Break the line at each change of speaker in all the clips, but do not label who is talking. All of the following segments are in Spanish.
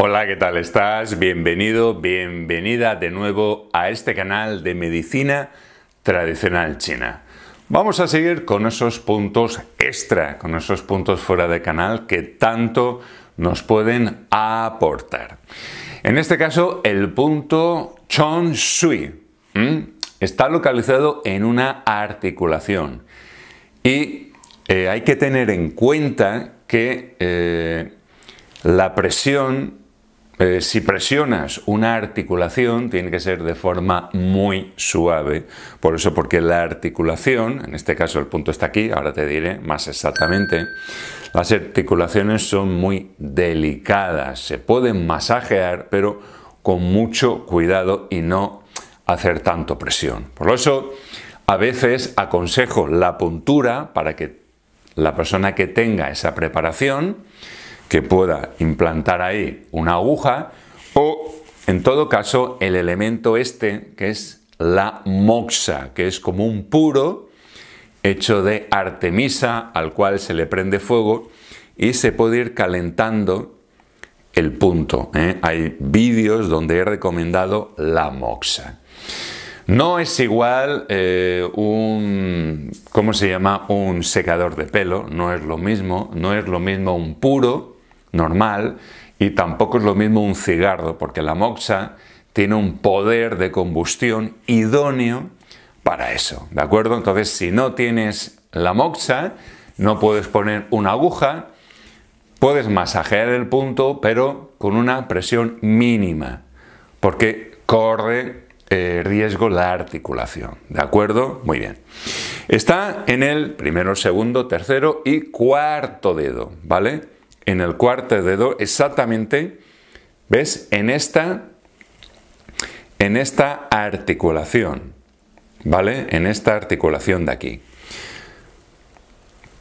Hola, ¿qué tal estás? Bienvenido, bienvenida de nuevo a este canal de medicina tradicional china. Vamos a seguir con esos puntos extra, con esos puntos fuera de canal que tanto nos pueden aportar. En este caso, el punto Chong Shui está localizado en una articulación y eh, hay que tener en cuenta que eh, la presión si presionas una articulación, tiene que ser de forma muy suave. Por eso, porque la articulación, en este caso el punto está aquí, ahora te diré más exactamente, las articulaciones son muy delicadas, se pueden masajear, pero con mucho cuidado y no hacer tanto presión. Por eso, a veces aconsejo la puntura para que la persona que tenga esa preparación, que pueda implantar ahí una aguja o en todo caso el elemento este que es la moxa, que es como un puro hecho de artemisa al cual se le prende fuego y se puede ir calentando el punto. ¿eh? Hay vídeos donde he recomendado la moxa. No es igual eh, un, ¿cómo se llama? Un secador de pelo, no es lo mismo, no es lo mismo un puro normal y tampoco es lo mismo un cigarro, porque la moxa tiene un poder de combustión idóneo para eso, ¿de acuerdo? Entonces, si no tienes la moxa, no puedes poner una aguja, puedes masajear el punto, pero con una presión mínima, porque corre eh, riesgo la articulación, ¿de acuerdo? Muy bien. Está en el primero, segundo, tercero y cuarto dedo, ¿vale? en el cuarto dedo, exactamente, ¿ves? En esta, en esta articulación, ¿vale? En esta articulación de aquí.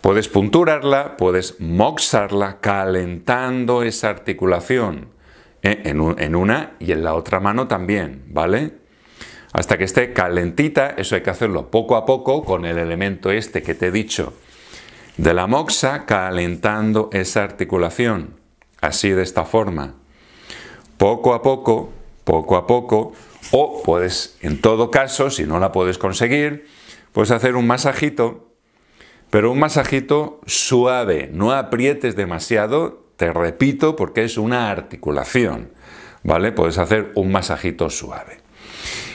Puedes punturarla, puedes moxarla calentando esa articulación ¿eh? en, una y en la otra mano también, ¿vale? Hasta que esté calentita, eso hay que hacerlo poco a poco con el elemento este que te he dicho de la moxa calentando esa articulación, así de esta forma. Poco a poco, poco a poco, o puedes, en todo caso, si no la puedes conseguir, puedes hacer un masajito, pero un masajito suave, no aprietes demasiado, te repito, porque es una articulación, ¿vale? Puedes hacer un masajito suave.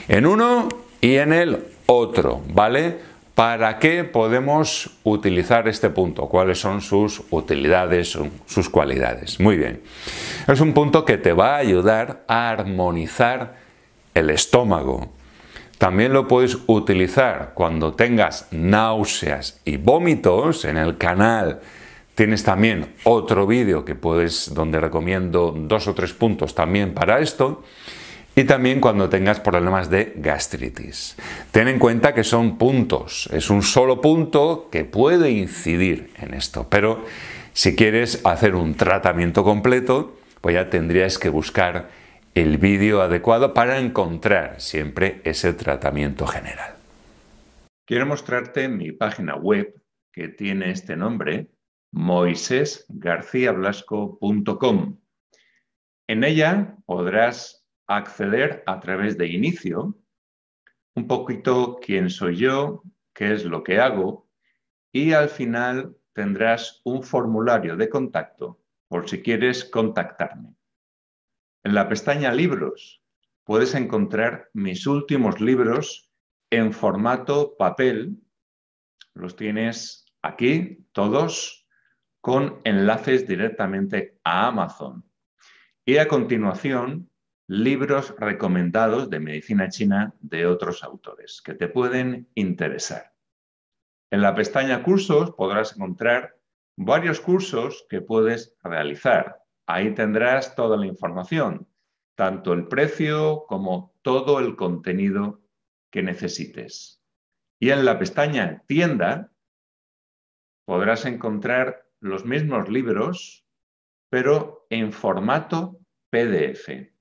En uno y en el otro, ¿vale? ¿Para qué podemos utilizar este punto? ¿Cuáles son sus utilidades, sus cualidades? Muy bien. Es un punto que te va a ayudar a armonizar el estómago. También lo puedes utilizar cuando tengas náuseas y vómitos en el canal. Tienes también otro vídeo que puedes donde recomiendo dos o tres puntos también para esto y también cuando tengas problemas de gastritis. Ten en cuenta que son puntos, es un solo punto que puede incidir en esto, pero si quieres hacer un tratamiento completo, pues ya tendrías que buscar el vídeo adecuado para encontrar siempre ese tratamiento general. Quiero mostrarte mi página web que tiene este nombre, moisesgarciablasco.com En ella podrás acceder a través de inicio un poquito quién soy yo, qué es lo que hago y al final tendrás un formulario de contacto por si quieres contactarme. En la pestaña Libros puedes encontrar mis últimos libros en formato papel. Los tienes aquí todos con enlaces directamente a Amazon. Y a continuación libros recomendados de medicina china de otros autores que te pueden interesar. En la pestaña Cursos podrás encontrar varios cursos que puedes realizar. Ahí tendrás toda la información, tanto el precio como todo el contenido que necesites. Y en la pestaña Tienda podrás encontrar los mismos libros, pero en formato PDF.